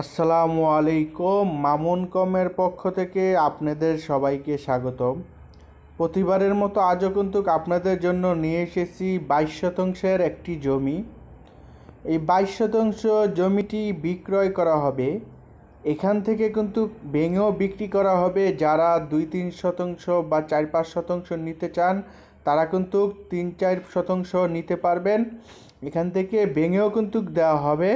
আসসালামু আলাইকুম মামুন কমের পক্ষ থেকে আপনাদের সবাইকে স্বাগতম প্রতিবারের মতো আজও কিন্তু আপনাদের জন্য নিয়ে এসেছি বাইশ শতাংশের একটি জমি এই বাইশ শতাংশ জমিটি বিক্রয় করা হবে এখান থেকে কিন্তু ভেঙেও বিক্রি করা হবে যারা দুই তিন শতাংশ বা চার পাঁচ শতাংশ নিতে চান তারা কিন্তু তিন চার শতাংশ নিতে পারবেন এখান থেকে ভেঙেও কিন্তু দেওয়া হবে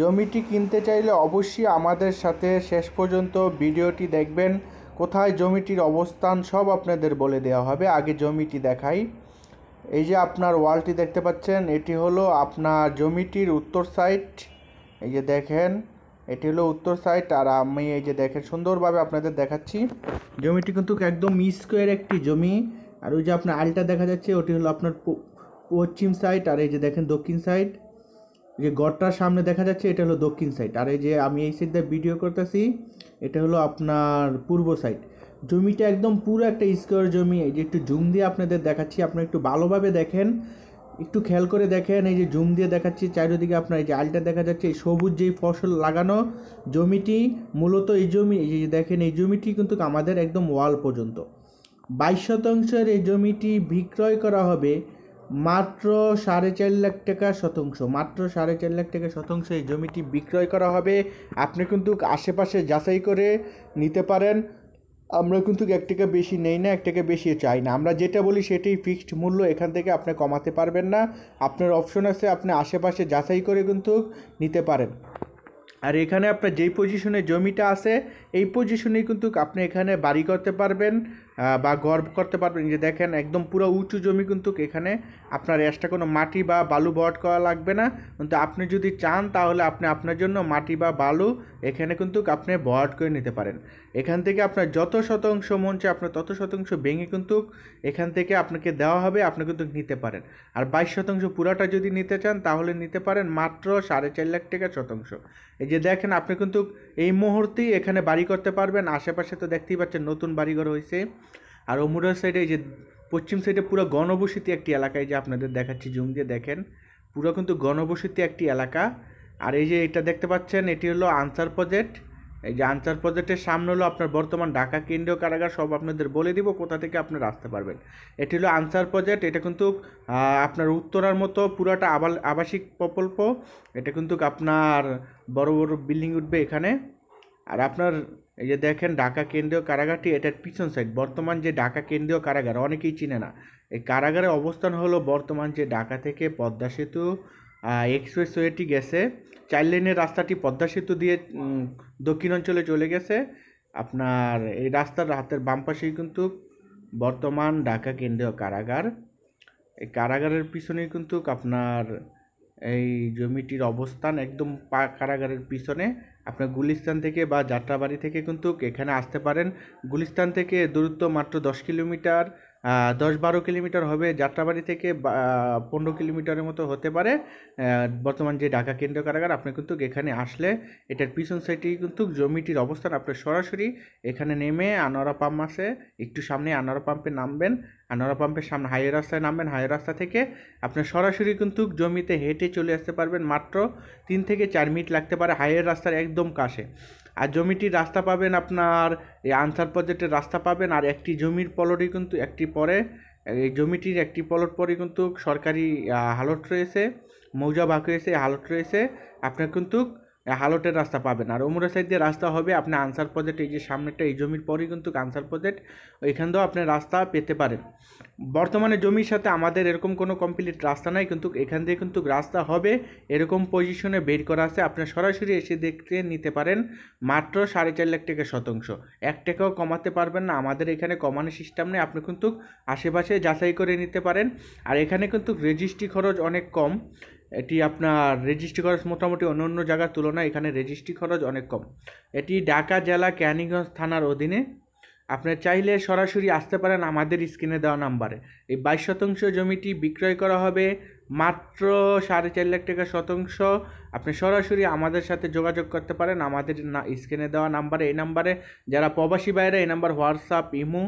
জমিটি কিনতে চাইলে অবশ্যই আমাদের সাথে শেষ পর্যন্ত ভিডিওটি দেখবেন কোথায় জমিটির অবস্থান সব আপনাদের বলে দেওয়া হবে আগে জমিটি দেখাই এই যে আপনার ওয়ালটি দেখতে পাচ্ছেন এটি হলো আপনার জমিটির উত্তর সাইড এই যে দেখেন এটি হলো উত্তর সাইড আর আমি এই যে দেখেন সুন্দরভাবে আপনাদের দেখাচ্ছি জমিটি কিন্তু একদম স্কোয়ার একটি জমি আর ওই যে আপনার আলটা দেখা যাচ্ছে ওটি হলো আপনার পশ্চিম সাইড আর এই যে দেখেন দক্ষিণ সাইড যে গড়টার সামনে দেখা যাচ্ছে এটা হলো দক্ষিণ সাইড আর এই যে আমি এই সাইড দিয়ে ভিডিও করতেছি এটা হলো আপনার পূর্ব সাইড জমিটা একদম পুরো একটা স্কোয়ার জমি এই যে একটু জুম দিয়ে আপনাদের দেখাচ্ছি আপনারা একটু ভালোভাবে দেখেন একটু খেয়াল করে দেখেন এই যে জুম দিয়ে দেখাচ্ছি চারিদিকে আপনার এই যে আলটা দেখা যাচ্ছে এই সবুজ যেই ফসল লাগানো জমিটি মূলত এই জমি এই যে দেখেন এই জমিটি কিন্তু আমাদের একদম ওয়াল পর্যন্ত বাইশ শতাংশের এই জমিটি বিক্রয় করা হবে মাত্র সাড়ে চার লাখ টাকা শতাংশ মাত্র সাড়ে চার লাখ টাকা শতাংশ এই জমিটি বিক্রয় করা হবে আপনি কিন্তু আশেপাশে যাচাই করে নিতে পারেন আমরা কিন্তু এক টাকা বেশি নেই না এক টাকা বেশি চাই না আমরা যেটা বলি সেটাই ফিক্সড মূল্য এখান থেকে আপনি কমাতে পারবেন না আপনার অপশন আছে আপনি আশেপাশে যাচাই করে কিন্তু নিতে পারেন আর এখানে আপনার যেই পজিশনে জমিটা আছে এই পজিশনেই কিন্তু আপনি এখানে বাড়ি করতে পারবেন বা গর্ব করতে পারবেন যে দেখেন একদম পুরো উঁচু জমি কিন্তু এখানে আপনার এক্সট্রা কোনো মাটি বা বালু বট করা লাগবে না কিন্তু আপনি যদি চান তাহলে আপনি আপনার জন্য মাটি বা বালু এখানে কিন্তু আপনি বট করে নিতে পারেন এখান থেকে আপনার যত শতাংশ মন চায় আপনার তত শতাংশ ভেঙে কিন্তু এখান থেকে আপনাকে দেওয়া হবে আপনি কিন্তু নিতে পারেন আর বাইশ শতাংশ পুরাটা যদি নিতে চান তাহলে নিতে পারেন মাত্র সাড়ে চার লাখ টাকা শতাংশ এই যে দেখেন আপনি কিন্তু এই মুহূর্তেই এখানে বাড়ি করতে পারবেন আশেপাশে তো দেখতেই পাচ্ছেন নতুন বাড়িঘর হয়েছে আর অমুরার সাইডে এই যে পশ্চিম সাইডে পুরো গণবসতি একটি এলাকায় যে আপনাদের দেখাচ্ছি জুম দিয়ে দেখেন পুরো কিন্তু গণবসতি একটি এলাকা আর এই যে এটা দেখতে পাচ্ছেন এটি হলো আনসার প্রজেক্ট এই যে আনসার প্রজেক্টের সামনে হলো আপনার বর্তমান ঢাকা কেন্দ্রীয় কারাগার সব আপনাদের বলে দিব কোথা থেকে আপনারা আসতে পারবেন এটি হলো আনসার প্রজেক্ট এটা কিন্তু আপনার উত্তরার মতো পুরাটা আবাল আবাসিক প্রকল্প এটা কিন্তু আপনার বড় বড় বিল্ডিং উঠবে এখানে আর আপনার এই যে দেখেন ঢাকা কেন্দ্রীয় কারাগারটি এটার পিছন সাইড বর্তমান যে ঢাকা কেন্দ্রীয় কারাগার অনেকেই চিনে না এই কারাগারের অবস্থান হলো বর্তমান যে ঢাকা থেকে পদ্মা সেতু এক্সপ্রেসওয়েটি গেছে চার লেনের রাস্তাটি পদ্মা সেতু দিয়ে দক্ষিণ অঞ্চলে চলে গেছে আপনার এই রাস্তার হাতের বাম পাশেই কিন্তু বর্তমান ঢাকা কেন্দ্রীয় কারাগার এই কারাগারের পিছনেই কিন্তু আপনার এই জমিটির অবস্থান একদম কারাগারের পিছনে আপনার গুলিস্তান থেকে বা যাত্রাবাড়ি থেকে কিন্তু এখানে আসতে পারেন গুলিস্তান থেকে দূরত্ব মাত্র দশ কিলোমিটার দশ বারো কিলোমিটার হবে যাত্রাবাড়ি থেকে পনেরো কিলোমিটারের মতো হতে পারে বর্তমান যে ঢাকা কেন্দ্র কারাগার আপনি কিন্তু এখানে আসলে এটার পিছন সাইডে কিন্তু জমিটির অবস্থান আপনি সরাসরি এখানে নেমে আনোয়ারা পাম্প আছে একটু সামনে আনোয়ারা পাম্পে নামবেন আনোয়ারা পাম্পের সামনে হাইওয়ে রাস্তায় নামবেন হাই রাস্তা থেকে আপনি সরাসরি কিন্তু জমিতে হেঁটে চলে আসতে পারবেন মাত্র তিন থেকে চার মিনিট লাগতে পারে হাইওয়ে রাস্তার একদম কাছে আর জমিটির রাস্তা পাবেন আপনার এই আনসার প্রজেক্টের রাস্তা পাবেন আর একটি জমির পলটই কিন্তু একটি পরে এই জমিটির একটি পলট পরে কিন্তু সরকারি হালট রয়েছে মৌজা বাঁক রয়েছে হালট রয়েছে আপনার কিন্তু হালটের রাস্তা পাবেন আর ওমরা সাইড দিয়ে রাস্তা হবে আপনি আনসার প্রজেক্ট এই যে সামনেটা এই জমির পরই কিন্তু আনসার প্রজেক্ট এখান দিয়েও আপনি রাস্তা পেতে পারেন বর্তমানে জমির সাথে আমাদের এরকম কোনো কমপ্লিট রাস্তা নাই কিন্তু এখান দিয়ে কিন্তু রাস্তা হবে এরকম পজিশনে বের করা আছে আপনি সরাসরি এসে দেখতে নিতে পারেন মাত্র সাড়ে চার লাখ টাকা শতাংশ এক টাকাও কমাতে পারবেন না আমাদের এখানে কমানোর সিস্টেম নেই আপনি কিন্তু আশেপাশে যাচাই করে নিতে পারেন আর এখানে কিন্তু রেজিস্ট্রি খরচ অনেক কম এটি আপনার রেজিস্ট্রি খরচ মোটামুটি অন্য অন্য জায়গার তুলনায় এখানে রেজিস্ট্রি খরচ অনেক কম এটি ঢাকা জেলা ক্যানিগঞ্জ থানার অধীনে আপনি চাইলে সরাসরি আসতে পারেন আমাদের স্ক্রিনে দেওয়া নাম্বারে এই বাইশ শতাংশ জমিটি বিক্রয় করা হবে মাত্র সাড়ে চার লাখ টাকা শতাংশ আপনি সরাসরি আমাদের সাথে যোগাযোগ করতে পারেন আমাদের না স্ক্রিনে দেওয়া নাম্বারে এই নাম্বারে যারা প্রবাসী বাইরে এই নাম্বার হোয়াটসঅ্যাপ ইমো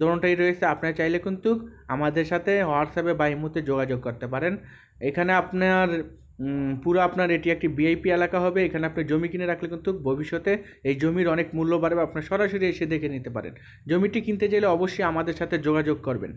দোনোটাই রয়েছে আপনার চাইলে কিন্তু আমাদের সাথে হোয়াটসঅ্যাপে বা ইমুতে যোগাযোগ করতে পারেন এখানে আপনার পুরো আপনার এটি একটি বিআইপি এলাকা হবে এখানে আপনি জমি কিনে রাখলে কিন্তু ভবিষ্যতে এই জমির অনেক মূল্য বাড়বে আপনার সরাসরি এসে দেখে নিতে পারেন জমিটি কিনতে চাইলে অবশ্যই আমাদের সাথে যোগাযোগ করবেন